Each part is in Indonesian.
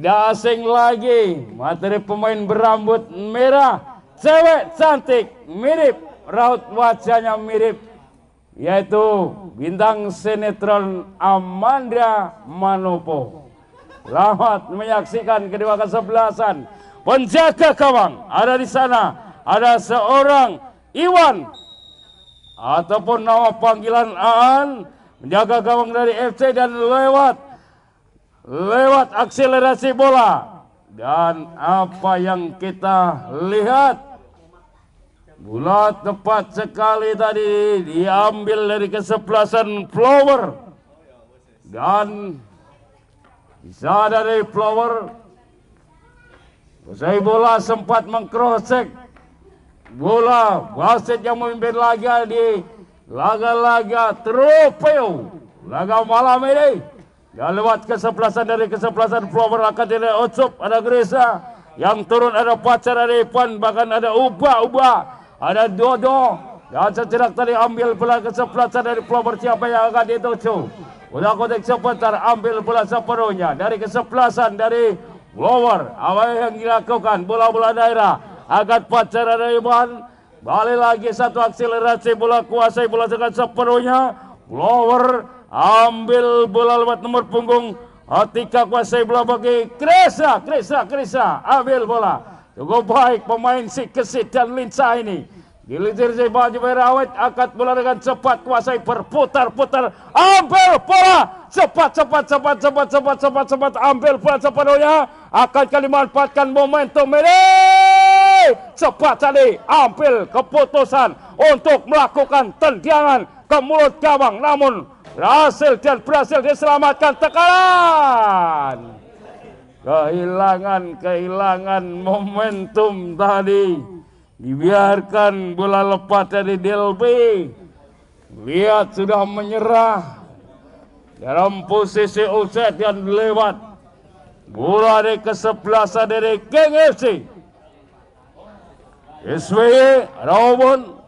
Tidak asing lagi materi pemain berambut merah, cewek cantik, mirip raut wajahnya mirip yaitu bintang sinetron Amanda Manopo. Selamat menyaksikan kedua kesebelasan. Penjaga gawang ada di sana. Ada seorang Iwan ataupun nama panggilan Aan menjaga gawang dari FC dan lewat lewat akselerasi bola dan apa yang kita lihat bola tepat sekali tadi diambil dari kesebelasan Flower dan bisa dari Flower usai bola sempat mengkrosek bola wasit yang memimpin laga di laga-laga tropeo laga malam ini yang lewat kesebelasan dari kesebelasan flower akan dilihat Otsup, ada Geresa. Yang turun ada Pacar, ada Ipan, bahkan ada Uba, Uba. Ada Dodo. Dan setidak tadi ambil pula kesebelasan dari flower siapa yang akan dituju. Udah kotek sebentar ambil bola sepenuhnya dari kesebelasan dari flower. Apa yang dilakukan bola-bola daerah. Agat Pacar, ada Ipan. Balik lagi satu akselerasi bola kuasai bola dengan sepenuhnya. Flower ambil bola lewat nomor punggung Otika kuasai bola bagi krisa, krisa, krisa. Ambil bola. Cukup baik pemain si Kesit dan Linsa ini. Gilir si Baju Merah Awet angkat bola dengan cepat kuasai berputar-putar. Ambil bola. Cepat, cepat, cepat, cepat, cepat, cepat, cepat. Ambil bola sepenuhnya. Akan kali manfaatkan momentum ini. Cepat tadi ambil keputusan untuk melakukan tendangan ke mulut gawang. Namun berhasil dan berhasil diselamatkan tekanan. Kehilangan-kehilangan momentum tadi. Dibiarkan bola lepas dari DLB. Lihat sudah menyerah. Dalam posisi offset yang lewat. Bola di kesebelasan dari King FC. SBY Robon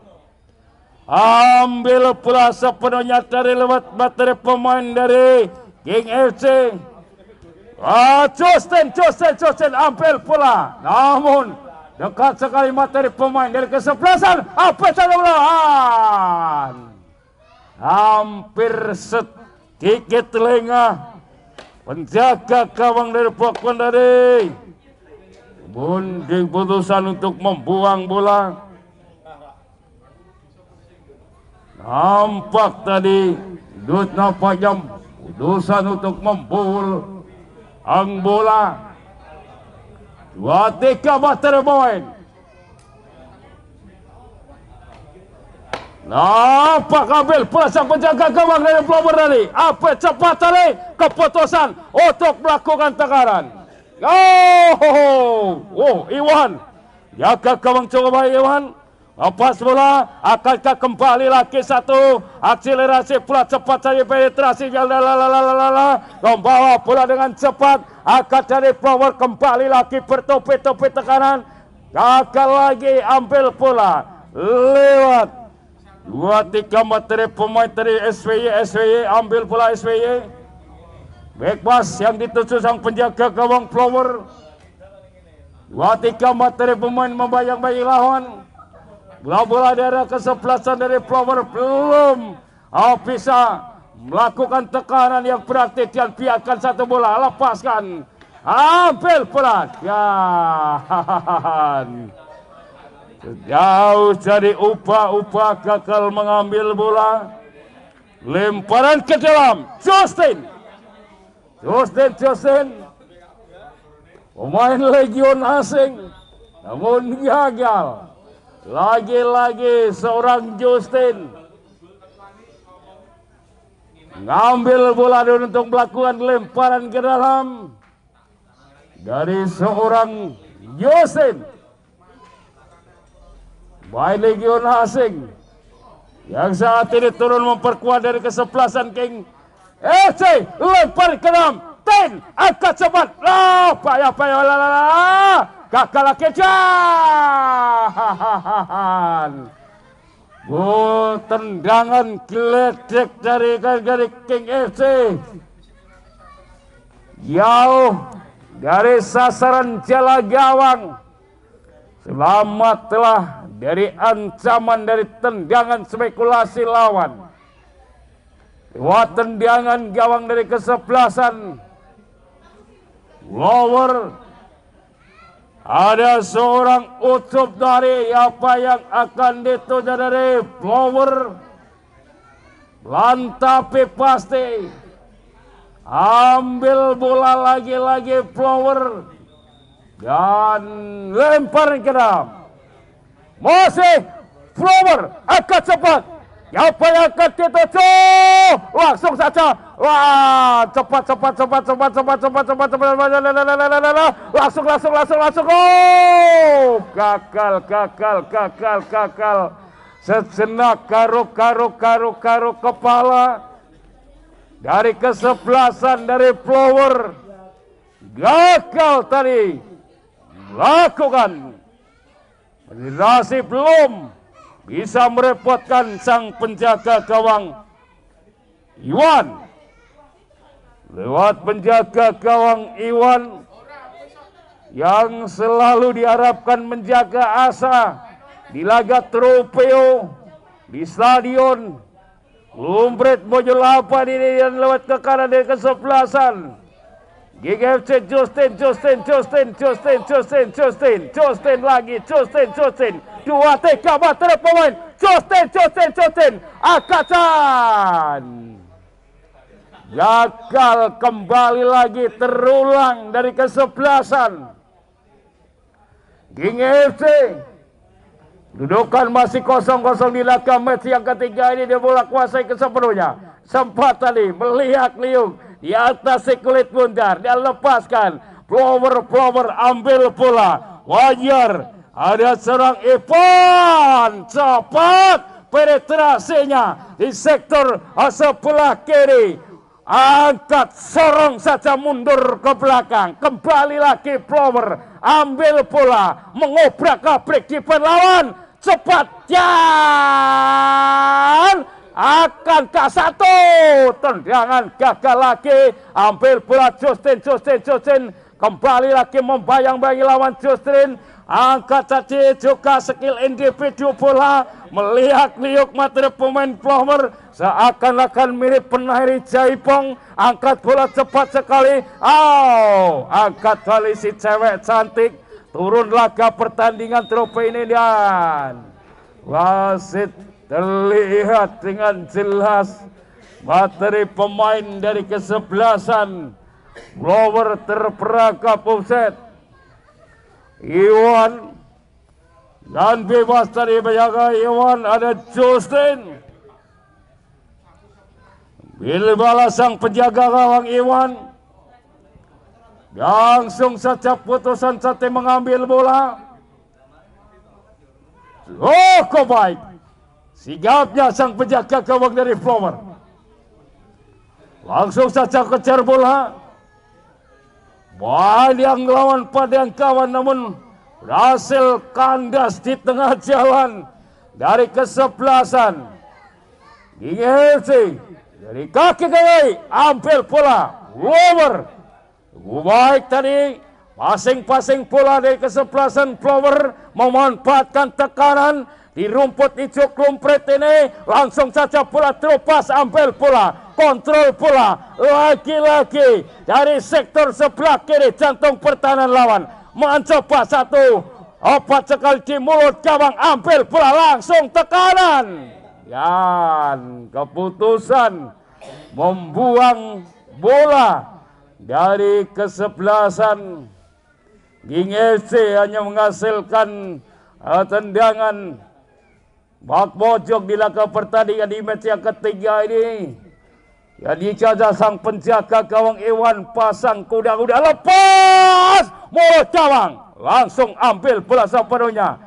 Ambil pula sepenuhnya dari lewat materi pemain dari King FC. Ah, Justin, Justin, Justin ambil pula. Namun dekat sekali materi pemain dari kesebelasan. Apa cadangan? Hampir sedikit telinga Penjaga gawang dari Pokwan dari. Bunding putusan untuk membuang bola. Ampak tadi Dutna Pajam Kudusan untuk membul Ang bola Watika Butter Boy Nampak ambil pasang penjaga gawang dari pelabur tadi Apa cepat tadi Keputusan untuk melakukan tekanan Oh, oh, oh Iwan Jaga gawang coba Iwan Lepas bola, akankah kembali lagi satu akselerasi pula cepat saja penetrasi lalalalalala, ya, membawa bola dengan cepat akan dari power kembali lagi bertopi-topi tekanan gagal lagi ambil bola lewat dua tiga materi pemain dari SWY SWY ambil bola SWY backpass yang ditusuk sang penjaga gawang power dua tiga materi pemain membayang bayi lawan bola area kesebelasan dari Flower belum oh, bisa melakukan tekanan yang berarti dan biarkan satu bola lepaskan ambil peran ya jauh jadi upah-upah gagal mengambil bola lemparan ke dalam Justin Justin Justin pemain legion asing namun gagal lagi-lagi seorang Justin ngambil bola untuk melakukan lemparan ke dalam dari seorang Justin. By Legion Hasing yang saat ini turun memperkuat dari kesebelasan King FC lempar ke dalam Ten angkat cepat Oh, payah payah lah kakala kejahan Oh, tendangan geledek dari dari King FC jauh dari sasaran jala gawang selamatlah dari ancaman dari tendangan spekulasi lawan lewat tendangan gawang dari kesebelasan Lower ada seorang utup dari apa yang akan dituju dari flower Lantapi pasti Ambil bola lagi-lagi flower Dan lempar ke dalam Masih flower akan cepat apa yang kecil itu? Langsung saja. Wah, cepat, cepat, cepat, cepat, cepat, cepat, cepat, cepat, cepat, langsung, langsung, langsung, langsung. Oh, gagal, gagal, gagal, gagal. Sejenak garuk, garuk, garuk, karuk kepala dari kesebelasan dari Flower gagal tadi lakukan. Generasi belum bisa merepotkan sang penjaga gawang Iwan lewat penjaga gawang Iwan yang selalu diharapkan menjaga asa di laga Tropeo di stadion Lumbret Mojolapa ini dan lewat ke kanan dari kesebelasan GGFC Justin Justin Justin Justin Justin Justin Justin lagi Justin Justin dua cover to the point. Justin, Justin, Justin. Akatan. Gagal kembali lagi terulang dari kesebelasan. King FC Dudukan masih kosong-kosong di laga match yang ketiga ini dia bola kuasai ke sepenuhnya. Sempat tadi melihat liung di atas si kulit bundar. Dia lepaskan. Plover-plover ambil bola. Wajar ada serang Ivan cepat penetrasinya di sektor sebelah kiri. Angkat sorong saja mundur ke belakang. Kembali lagi Flower. Ambil bola. Mengobrak abrik di lawan. Cepat. Jan. ke satu? Tendangan gagal lagi. Ambil bola Justin, Justin, Justin. Kembali lagi membayang-bayangi lawan Justin angkat tadi juga skill individu bola melihat liuk materi pemain Plomer seakan-akan mirip penari Jaipong angkat bola cepat sekali oh angkat kali si cewek cantik turun laga pertandingan trofi ini dan wasit terlihat dengan jelas materi pemain dari kesebelasan Blower terperangkap offset Iwan Dan bebas dari penjaga Iwan ada Justin. Bila balas sang penjaga gawang Iwan. Langsung saja putusan sate mengambil bola. Oh, kok baik. Sigapnya sang penjaga gawang dari Flower. Langsung saja kejar bola. Wah yang lawan pada yang kawan namun berhasil kandas di tengah jalan dari kesebelasan. Gigi Helsing dari kaki kiri ambil bola Lower. Baik tadi Pasing-pasing pula dari kesebelasan Flower memanfaatkan tekanan di rumput hijau klumprit ini langsung saja bola terlepas ambil bola kontrol bola lagi-lagi dari sektor sebelah kiri jantung pertahanan lawan mencoba satu obat sekali di mulut gawang ambil bola langsung tekanan dan keputusan membuang bola dari kesebelasan King hanya menghasilkan uh, tendangan bak pojok di laga pertandingan di match yang ketiga ini jadi dicaca sang penjaga gawang Iwan pasang kuda-kuda lepas mulut gawang. Langsung ambil bola sepenuhnya.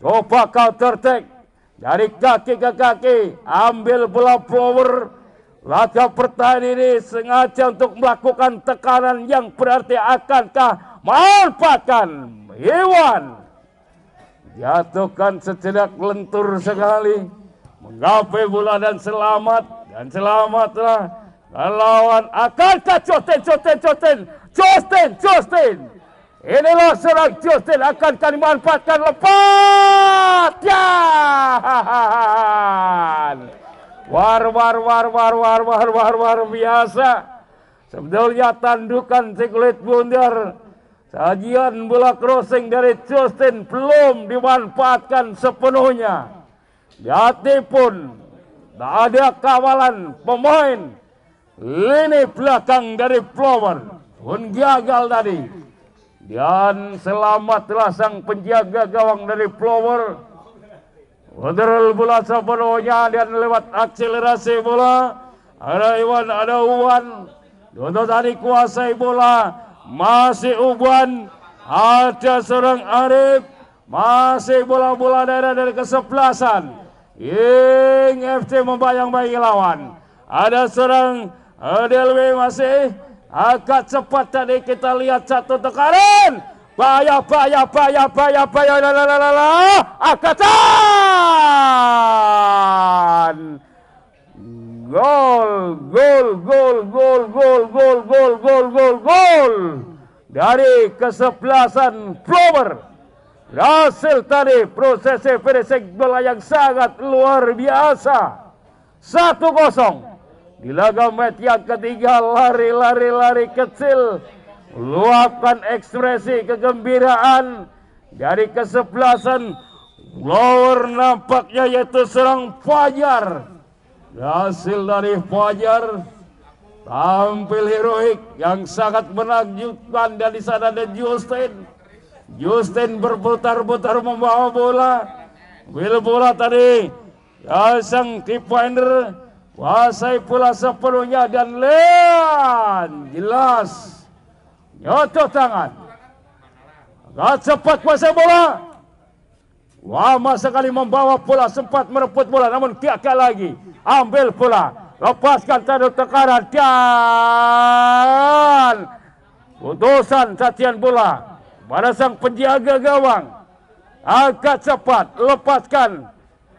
Coba kau tertek dari kaki ke kaki. Ambil bola power. Laga pertahanan ini sengaja untuk melakukan tekanan yang berarti akankah memanfaatkan Iwan. Jatuhkan sejenak lentur sekali. Menggapai bola dan selamat dan selamatlah lawan akan Justin, Justin, Justin, Justin, Justin. Inilah serang Justin akan kami manfaatkan lepas. ya War, war, war, war, war, war, war, war, biasa. Sebetulnya tandukan sekulit bundar. Sajian bola crossing dari Justin belum dimanfaatkan sepenuhnya. Jati pun Tak ada kawalan pemain lini belakang dari Flower pun gagal tadi dan selamatlah sang penjaga gawang dari Flower Wonderful bola sepenuhnya dan lewat akselerasi bola ada Iwan ada Uwan Dodo tadi kuasai bola masih Uwan ada seorang Arif masih bola-bola daerah dari kesebelasan Ying FC membayang bayi lawan. Ada seorang eh, DLW masih agak cepat tadi kita lihat satu tekanan. Payah, payah, payah, payah, payah, lalalala, akatan. Gol, gol, gol, gol, gol, gol, gol, gol, gol, gol. Dari kesebelasan Flower. Hasil tadi proses finishing bola yang sangat luar biasa. 1-0. Di laga match yang ketiga lari-lari-lari kecil. Luapkan ekspresi kegembiraan dari kesebelasan. Lower nampaknya yaitu serang Fajar. Hasil dari Fajar tampil heroik yang sangat menakjubkan dari sana dan Justin Justin berputar-putar membawa bola. Will bola tadi. Ya sang tip finder kuasai bola sepenuhnya dan Leon jelas nyotok tangan. gak cepat masa bola. masa sekali membawa bola sempat merebut bola namun tiakkah lagi. Ambil bola. Lepaskan tanda tekanan dan putusan tatian bola. Para sang penjaga gawang agak cepat lepaskan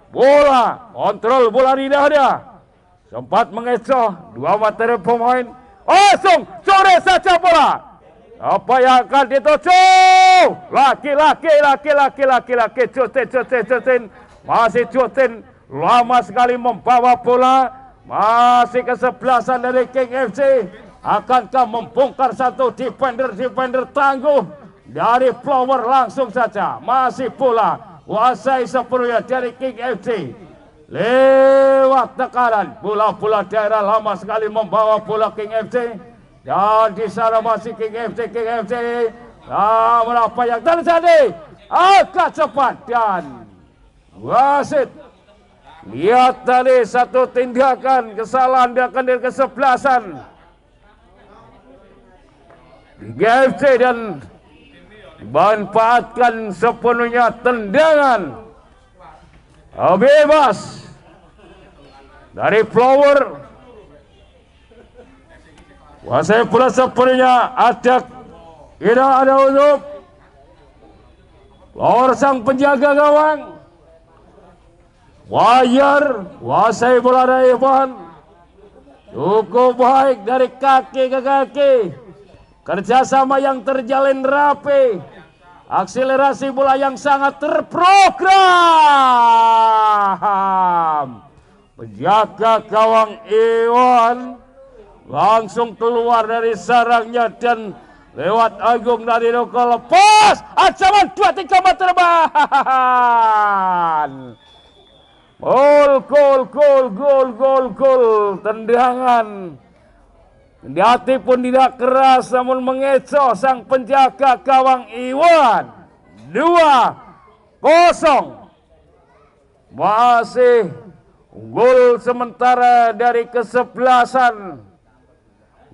bola kontrol bola di dada sempat mengecoh dua materi pemain langsung sore saja bola apa yang akan dituju laki-laki laki-laki laki-laki cutin cutin cutin masih cutin lama sekali membawa bola masih kesebelasan dari King FC akankah membongkar satu defender defender tangguh dari Flower langsung saja masih pula wasai sepenuhnya dari King FC lewat tekanan bola-bola daerah lama sekali membawa bola King FC dan di sana masih King FC King FC namun apa yang terjadi agak cepat dan wasit lihat tadi satu tindakan kesalahan akan dari kesebelasan King dan manfaatkan sepenuhnya tendangan oh, bebas dari flower wasai pula sepenuhnya atak tidak ada ujub flower sang penjaga gawang wayar wasai bola dari Cukup baik dari kaki ke kaki kerjasama yang terjalin rapi, akselerasi bola yang sangat terprogram. Penjaga gawang Iwan langsung keluar dari sarangnya dan lewat Agung dari Noko lepas ancaman 2 3 meter bahan. gol gol gol gol gol gol tendangan hati pun tidak keras namun mengecoh sang penjaga gawang Iwan. Dua kosong. Masih gol sementara dari kesebelasan.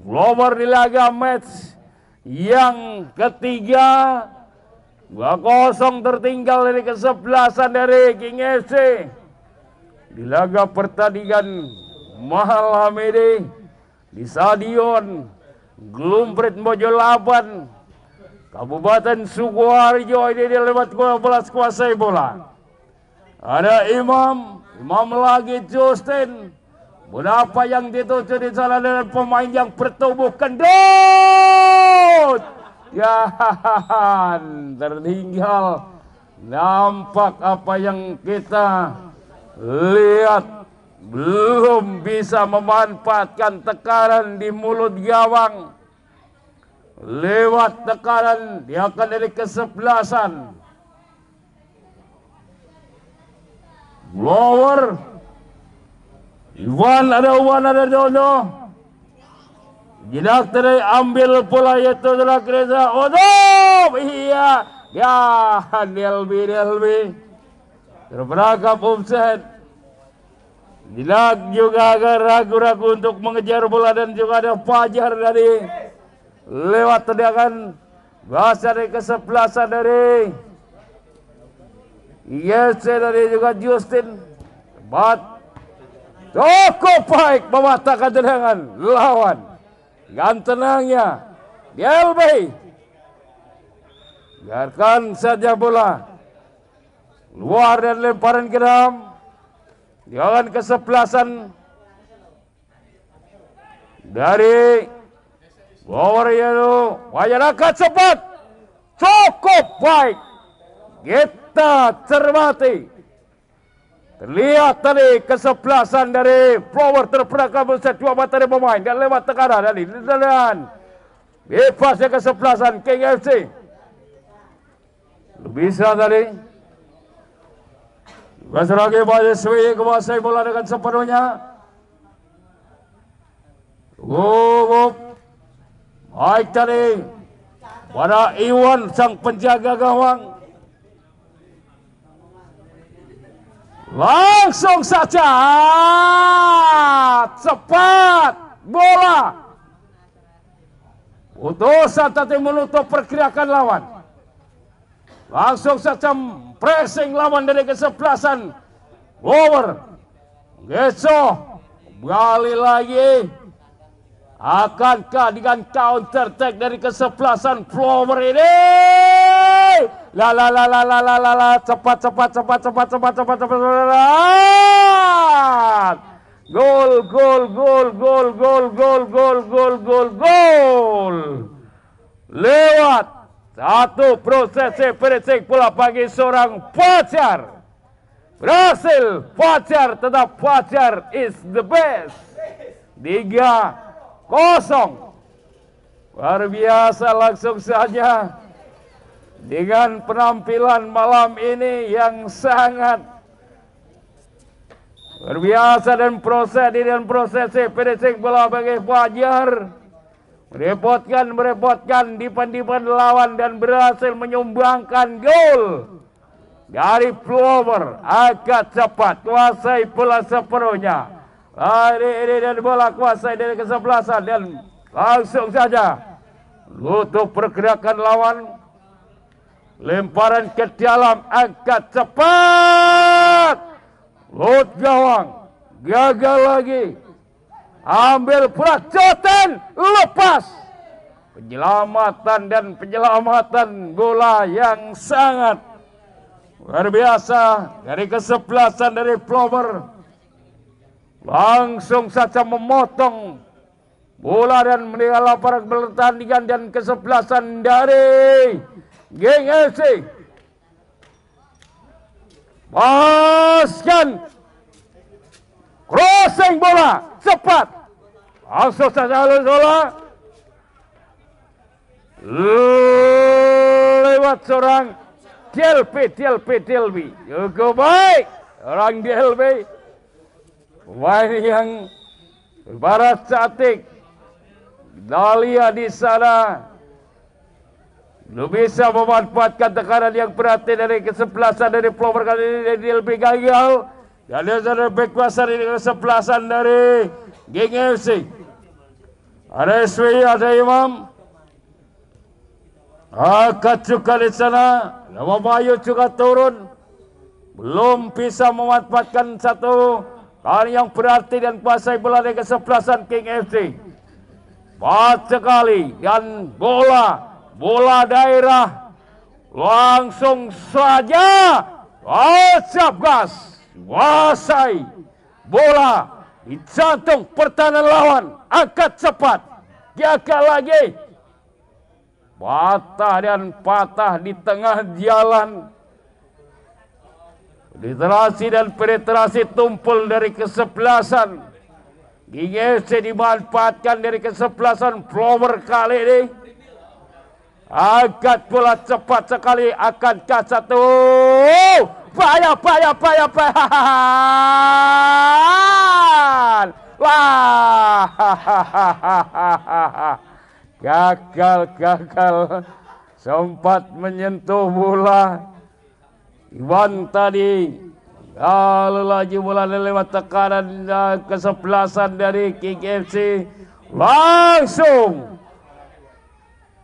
Glover di laga match yang ketiga. 2-0 tertinggal dari kesebelasan dari King FC. Di laga pertandingan Mahal Hamidi di Stadion Glumprit Mojolaban Kabupaten Sukoharjo ini lewat 12 kuasai bola ada imam imam lagi Justin berapa yang dituju di sana dengan pemain yang bertubuh kendut ya tertinggal nampak apa yang kita lihat belum bisa memanfaatkan tekanan di mulut gawang lewat tekanan dia akan dari kesebelasan blower Iwan ada Iwan ada Dono jinak dari ambil pula yaitu adalah Reza Odom iya ya Delbi Delbi terperangkap offside Dilat juga agak ragu-ragu untuk mengejar bola dan juga ada Fajar dari lewat tendangan bahasa dari kesebelasan dari Yes dari juga Justin Bat cukup baik mematahkan tendangan lawan dengan tenangnya Yelbe biarkan saja bola luar dan lemparan ke dalam di kesebelasan dari Bower Yano masyarakat cepat cukup baik kita cermati terlihat tadi kesebelasan dari Flower terperangkap besar dua materi pemain dan lewat tekanan dari dan bebasnya kesebelasan King FC lebih tadi Masyarakat Pak Yeswi kuasai bola dengan sepenuhnya. Gugup. Baik tadi. Pada Iwan sang penjaga gawang. Langsung saja. Cepat. Bola. Putusan tadi menutup pergerakan lawan. Langsung saja pressing lawan dari kesebelasan Lower geso, Kembali lagi Akankah dengan counter attack dari kesebelasan Flower ini La la la la la la la la cepat cepat cepat cepat cepat cepat cepat cepat Gol gol gol gol gol gol gol gol gol gol Lewat satu prosesi Persik pula bagi seorang pacar. Berhasil pacar tetap pacar is the best. Tiga kosong. Luar biasa langsung saja. Dengan penampilan malam ini yang sangat luar biasa dan proses dan prosesi Persik bola bagi pacar merepotkan merepotkan dipan-dipan lawan dan berhasil menyumbangkan gol dari Flower agak cepat kuasai bola sepenuhnya hari ini dan bola kuasai dari kesebelasan dan langsung saja Lutup pergerakan lawan lemparan ke dalam angkat cepat Lut gawang gagal lagi ambil prak jatuh lepas penyelamatan dan penyelamatan bola yang sangat luar biasa dari kesebelasan dari Plover langsung saja memotong bola dan meninggal lapar pertandingan dan kesebelasan dari geng FC Maskan crossing bola cepat Also sasalun Zola. lewat seorang DLP, DLP, DLP. Yuk, baik. Orang DLP. Wain yang barat cantik. Dahlia di sana. Lu bisa memanfaatkan tekanan yang berarti dari kesebelasan dari pelopor kali ini dari DLP Gagal. Dan dia sudah berkuasa dari kesebelasan dari Geng ada SPI, ada imam. Akat juga di sana, nama Bayu juga turun. Belum bisa memanfaatkan satu hal yang berarti dan kuasai bola di kesebelasan King FC. Cepat sekali dan bola, bola daerah langsung saja. Oh, siap gas, wasai bola Jantung pertahanan lawan. Angkat cepat. gagal lagi. Patah dan patah di tengah jalan. Literasi dan penetrasi tumpul dari kesebelasan. Gigi dimanfaatkan dari kesebelasan Flower kali ini. agak bola cepat sekali akan kat satu. Payah, payah, payah, payah. depan. Wah. Gagal, gagal. Sempat menyentuh bola. Iwan tadi lalu lagi bola lewat tekanan eh, kesebelasan dari KKFC langsung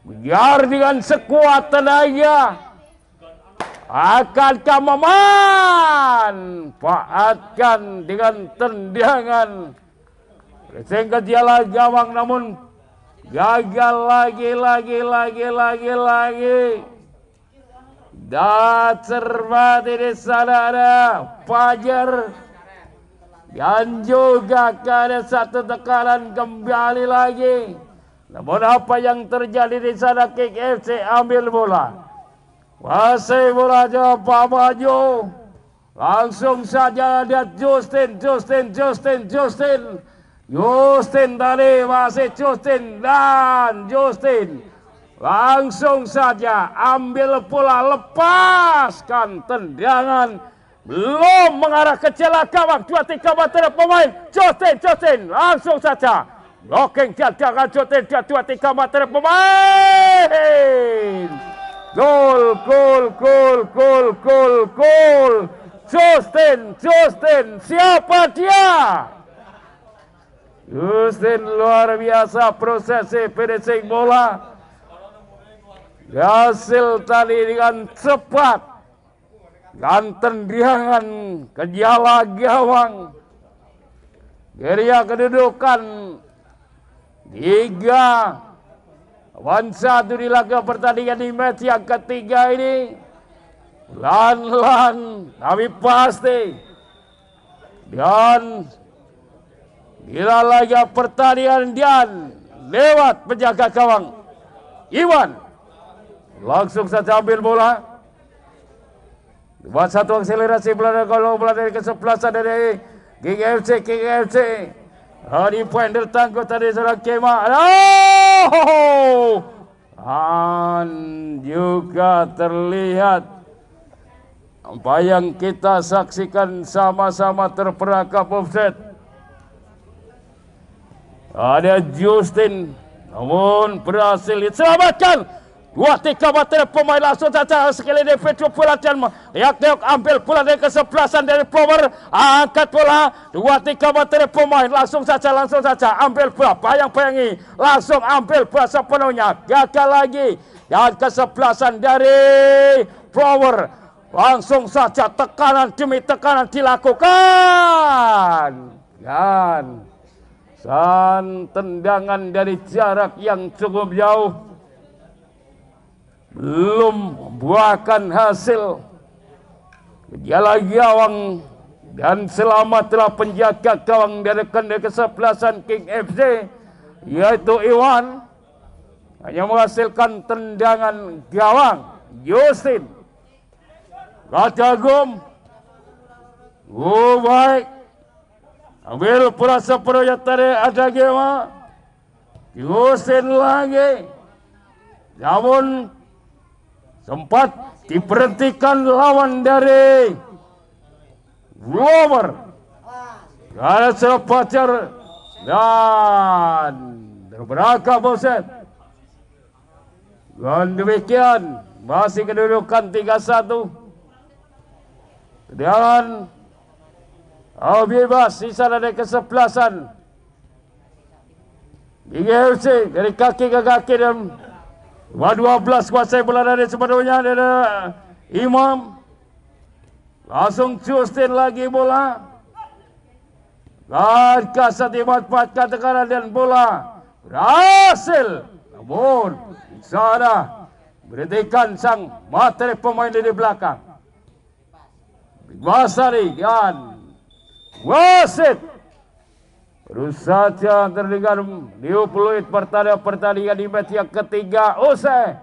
biar dengan sekuat tenaga akan kamu manfaatkan dengan tendangan sehingga jalan gawang namun gagal lagi lagi lagi lagi lagi dan cermati di sana ada Fajar dan juga ada satu tekanan kembali lagi namun apa yang terjadi di sana KFC ambil bola masih Raja Pak Maju. Langsung saja lihat Justin, Justin, Justin, Justin. Justin tadi masih Justin dan Justin. Langsung saja ambil pula lepaskan tendangan. Belum mengarah ke celah kawat Dua tiga meter pemain. Justin, Justin. Langsung saja. Blocking jajakan Justin. Dua tiga meter pemain. Gol, gol, gol, gol, gol, gol. Justin, Justin, siapa dia? Justin luar biasa prosesi finishing bola. Hasil tadi dengan cepat dan tendangan ke jala gawang. Geria kedudukan tiga Wan di laga pertandingan di match yang ketiga ini. Lan-lan kami pasti. Dan bila laga pertandingan dan lewat penjaga kawang Iwan langsung saja ambil bola. Buat satu akselerasi belanda kalau belanda kesebelasan dari King FC, King FC. Hari poin tertangguh tadi seorang Kemal. Oh! Dan juga terlihat bayang kita saksikan sama-sama terperangkap offset. Ada Justin namun berhasil diselamatkan. Wati kabupaten pemain langsung saja sekali dari Petro bola Lihat Yakneok ambil pula dari kesebelasan dari power angkat bola dua tiga pemain langsung saja langsung saja ambil bola bayang-bayangi langsung ambil bola sepenuhnya gagal lagi dan kesebelasan dari power langsung saja tekanan demi tekanan dilakukan dan dan tendangan dari jarak yang cukup jauh belum buahkan hasil. Jalan gawang dan selamatlah penjaga gawang dari kendera kesebelasan King FC iaitu Iwan hanya menghasilkan tendangan gawang Yosin. Raja Agum Oh baik Ambil perasa peraya tadi ada gawang Yusin lagi Namun sempat diperhentikan lawan dari Glover ada sepacar dan berangkat Boset dan demikian masih kedudukan 3-1 Dan Al-Bibas sisa ada kesebelasan Hingga FC dari kaki ke kaki dan Waduh 12 kuasai bola dari sepenuhnya ada Imam. Langsung Justin lagi bola. Kasat Imam patkan tekanan dan bola. Berhasil. Namun, sana berhentikan sang materi pemain di belakang. Wasari dan wasit saja terdengar New Fluid pertandingan pertandingan di match yang ketiga usai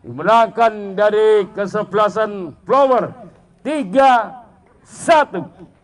dimenangkan dari kesebelasan Flower 3 1